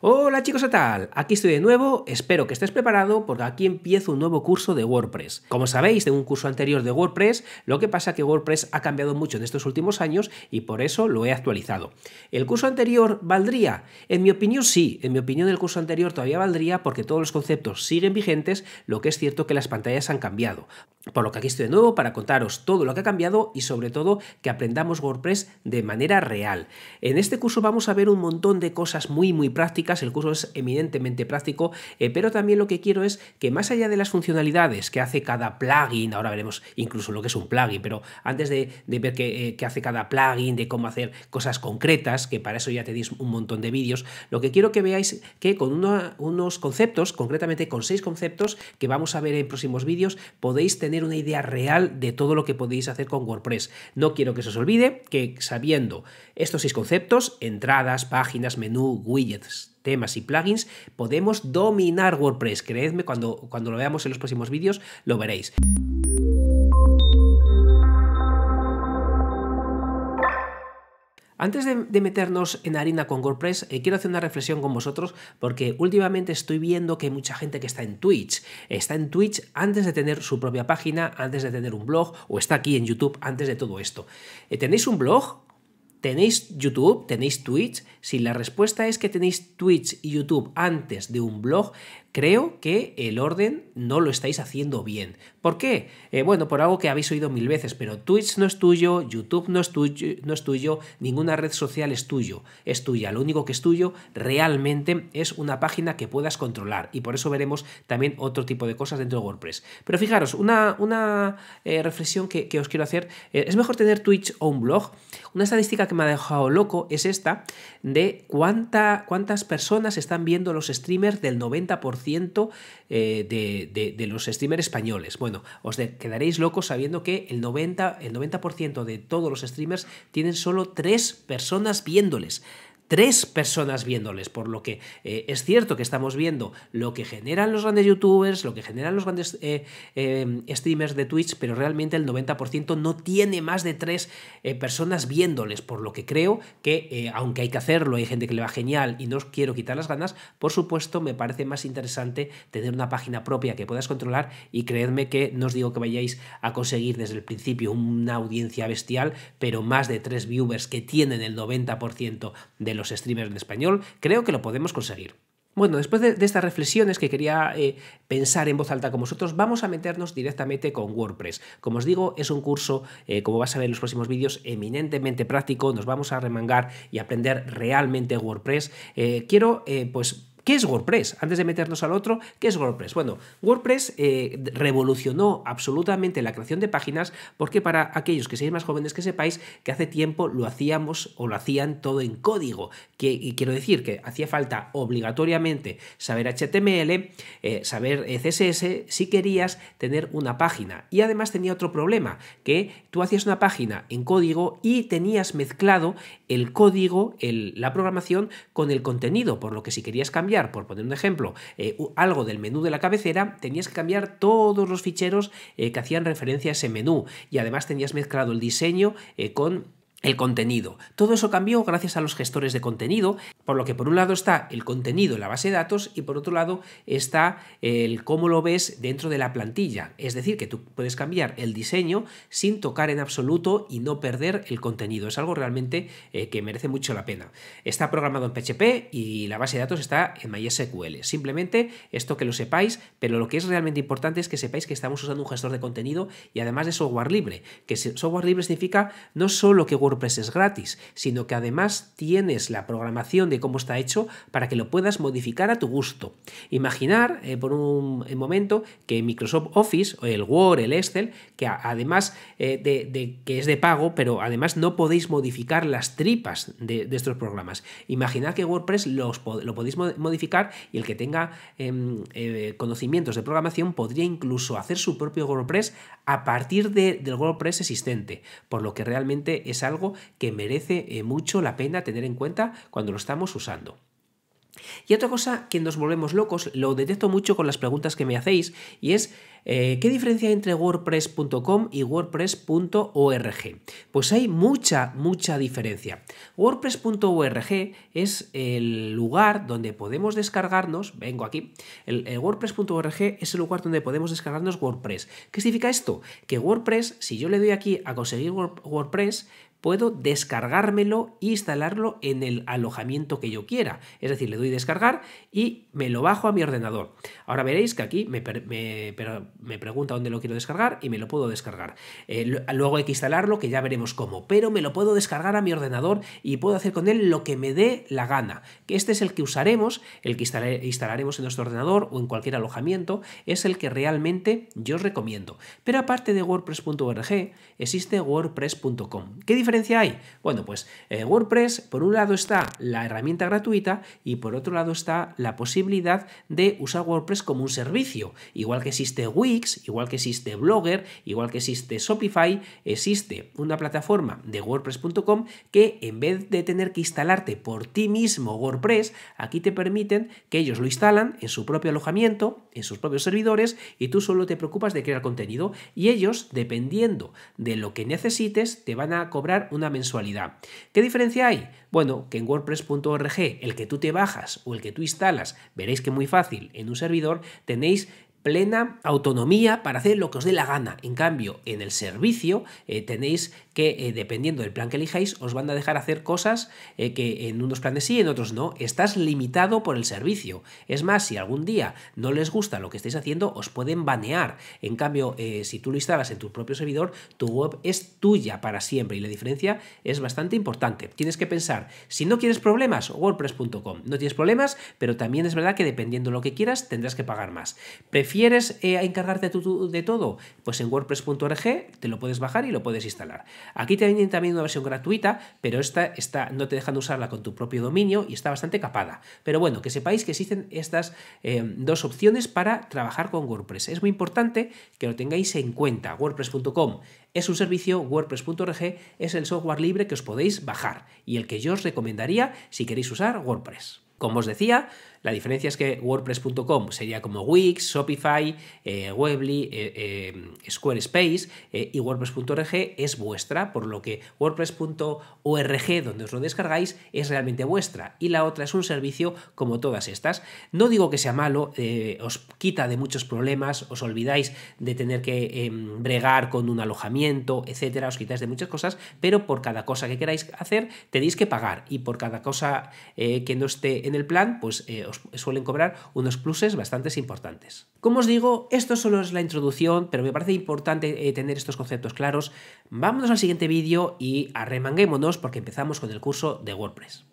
Hola chicos, ¿qué tal? Aquí estoy de nuevo, espero que estés preparado porque aquí empiezo un nuevo curso de WordPress. Como sabéis, tengo un curso anterior de WordPress, lo que pasa que WordPress ha cambiado mucho en estos últimos años y por eso lo he actualizado. ¿El curso anterior valdría? En mi opinión sí, en mi opinión el curso anterior todavía valdría porque todos los conceptos siguen vigentes, lo que es cierto que las pantallas han cambiado. Por lo que aquí estoy de nuevo para contaros todo lo que ha cambiado y sobre todo que aprendamos WordPress de manera real. En este curso vamos a ver un montón de cosas muy muy prácticas el curso es eminentemente práctico, eh, pero también lo que quiero es que más allá de las funcionalidades que hace cada plugin, ahora veremos incluso lo que es un plugin, pero antes de, ver eh, qué, hace cada plugin, de cómo hacer cosas concretas, que para eso ya tenéis un montón de vídeos, lo que quiero que veáis que con unos conceptos, concretamente con seis conceptos que vamos a ver en próximos vídeos, podéis tener una idea real de todo lo que podéis hacer con WordPress. No quiero que se os olvide que sabiendo estos seis conceptos, entradas, páginas, menú, widgets, temas y plugins, podemos dominar WordPress. Creedme, cuando, cuando lo veamos en los próximos vídeos, lo veréis. Antes de, meternos en harina con WordPress, eh, quiero hacer una reflexión con vosotros porque últimamente estoy viendo que hay mucha gente que está en Twitch. Está en Twitch antes de tener su propia página, antes de tener un blog o está aquí en YouTube antes de todo esto. Eh, ¿Tenéis un blog? ¿Tenéis YouTube? ¿Tenéis Twitch? Si la respuesta es que tenéis Twitch y YouTube antes de un blog, Creo que el orden no lo estáis haciendo bien. ¿Por qué? Eh, bueno, por algo que habéis oído mil veces, pero Twitch no es tuyo, YouTube no es tuyo, ninguna red social es tuyo, es tuya. Lo único que es tuyo realmente es una página que puedas controlar y por eso veremos también otro tipo de cosas dentro de WordPress. Pero fijaros, una, una eh, reflexión que, os quiero hacer, eh, ¿es mejor tener Twitch o un blog? Una estadística que me ha dejado loco es esta de cuánta, cuántas personas están viendo los streamers del 90% eh, de, los streamers españoles. Bueno, os quedaréis locos sabiendo que el 90%, el 90 de todos los streamers tienen solo tres personas viéndoles tres personas viéndoles, por lo que eh, es cierto que estamos viendo lo que generan los grandes youtubers, lo que generan los grandes eh, eh, streamers de Twitch, pero realmente el 90% no tiene más de tres personas viéndoles, por lo que creo que aunque hay que hacerlo, hay gente que le va genial y no os quiero quitar las ganas, por supuesto me parece más interesante tener una página propia que puedas controlar y creedme que no os digo que vayáis a conseguir desde el principio una audiencia bestial, pero más de tres viewers que tienen el 90% de los streamers en español, creo que lo podemos conseguir. Bueno, después de, estas reflexiones que quería eh, pensar en voz alta con vosotros, vamos a meternos directamente con WordPress. Como os digo, es un curso, eh, como vas a ver en los próximos vídeos, eminentemente práctico. Nos vamos a remangar y aprender realmente WordPress. Eh, quiero, pues ¿Qué es WordPress? Antes de meternos al otro, ¿qué es WordPress? Bueno, WordPress eh, revolucionó absolutamente la creación de páginas porque para aquellos que seáis más jóvenes que sepáis que hace tiempo lo hacíamos o lo hacían todo en código. Que, y quiero decir que hacía falta obligatoriamente saber HTML, eh, saber CSS si querías tener una página. Y además tenía otro problema, que tú hacías una página en código y tenías mezclado el código, la programación con el contenido, por lo que si querías cambiar por poner un ejemplo, eh, algo del menú de la cabecera, tenías que cambiar todos los ficheros eh, que hacían referencia a ese menú y además tenías mezclado el diseño eh, con el contenido. Todo eso cambió gracias a los gestores de contenido, por lo que por un lado está el contenido en la base de datos y por otro lado está el cómo lo ves dentro de la plantilla. Es decir, que tú puedes cambiar el diseño sin tocar en absoluto y no perder el contenido. Es algo realmente eh, que merece mucho la pena. Está programado en PHP y la base de datos está en MySQL. Simplemente esto que lo sepáis, pero lo que es realmente importante es que sepáis que estamos usando un gestor de contenido y además de software libre, que software libre significa no solo que WordPress es gratis, sino que además tienes la programación de cómo está hecho para que lo puedas modificar a tu gusto. Imaginar eh, por un momento que Microsoft Office, el Word, el Excel, que además eh, de, que es de pago, pero además no podéis modificar las tripas de, estos programas. Imaginar que WordPress los, lo podéis modificar y el que tenga em, eh, conocimientos de programación podría incluso hacer su propio WordPress a partir del WordPress existente, por lo que realmente es algo que merece eh, mucho la pena tener en cuenta cuando lo estamos usando. Y otra cosa que nos volvemos locos, lo detecto mucho con las preguntas que me hacéis, y es eh, ¿qué diferencia entre wordpress.com y wordpress.org? Pues hay mucha, mucha diferencia. Wordpress.org es el lugar donde podemos descargarnos, vengo aquí, el, wordpress.org es el lugar donde podemos descargarnos WordPress. ¿Qué significa esto? Que WordPress, si yo le doy aquí a conseguir WordPress, puedo descargármelo e instalarlo en el alojamiento que yo quiera. Es decir, le doy descargar y me lo bajo a mi ordenador. Ahora veréis que aquí me, pregunta dónde lo quiero descargar y me lo puedo descargar. Eh, luego hay que instalarlo, que ya veremos cómo, pero me lo puedo descargar a mi ordenador y puedo hacer con él lo que me dé la gana. Que este es el que usaremos, el que instalaremos en nuestro ordenador o en cualquier alojamiento, es el que realmente yo recomiendo. Pero aparte de WordPress.org, existe WordPress.com. ¿Qué diferencia hay? Bueno, pues eh, WordPress, por un lado está la herramienta gratuita y por otro lado está la posibilidad de usar WordPress como un servicio. Igual que existe Wix, igual que existe Blogger, igual que existe Shopify, existe una plataforma de WordPress.com que en vez de tener que instalarte por ti mismo WordPress, aquí te permiten que ellos lo instalan en su propio alojamiento, en sus propios servidores y tú solo te preocupas de crear contenido y ellos, dependiendo de lo que necesites, te van a cobrar una mensualidad. ¿Qué diferencia hay? Bueno, que en wordpress.org, el que tú te bajas o el que tú instalas, veréis que muy fácil, en un servidor tenéis plena autonomía para hacer lo que os dé la gana. En cambio, en el servicio eh, tenéis que eh, dependiendo del plan que elijáis os van a dejar hacer cosas eh, que en unos planes sí, en otros no. Estás limitado por el servicio. Es más, si algún día no les gusta lo que estáis haciendo, os pueden banear. En cambio, eh, si tú lo instalas en tu propio servidor, tu web es tuya para siempre y la diferencia es bastante importante. Tienes que pensar, si no quieres problemas, wordpress.com. No tienes problemas, pero también es verdad que dependiendo de lo que quieras, tendrás que pagar más. ¿Prefieres encargarte tú de todo? Pues en wordpress.org te lo puedes bajar y lo puedes instalar. Aquí te también una versión gratuita, pero esta está, no te dejan usarla con tu propio dominio y está bastante capada. Pero bueno, que sepáis que existen estas em, dos opciones para trabajar con WordPress. Es muy importante que lo tengáis en cuenta. WordPress.com es un servicio, WordPress.org es el software libre que os podéis bajar y el que yo os recomendaría si queréis usar WordPress. Como os decía, la diferencia es que WordPress.com sería como Wix, Shopify, eh, Webly, eh, eh, Squarespace eh, y WordPress.org es vuestra, por lo que WordPress.org, donde os lo descargáis, es realmente vuestra. Y la otra es un servicio como todas estas. No digo que sea malo, os quita de muchos problemas, os olvidáis de tener que em, bregar con un alojamiento, etcétera, os quitáis de muchas cosas, pero por cada cosa que queráis hacer tenéis que pagar y por cada cosa que no esté en el plan, pues suelen cobrar unos pluses bastante importantes. Como os digo, esto solo es la introducción, pero me parece importante eh, tener estos conceptos claros. Vámonos al siguiente vídeo y arremanguémonos porque empezamos con el curso de WordPress.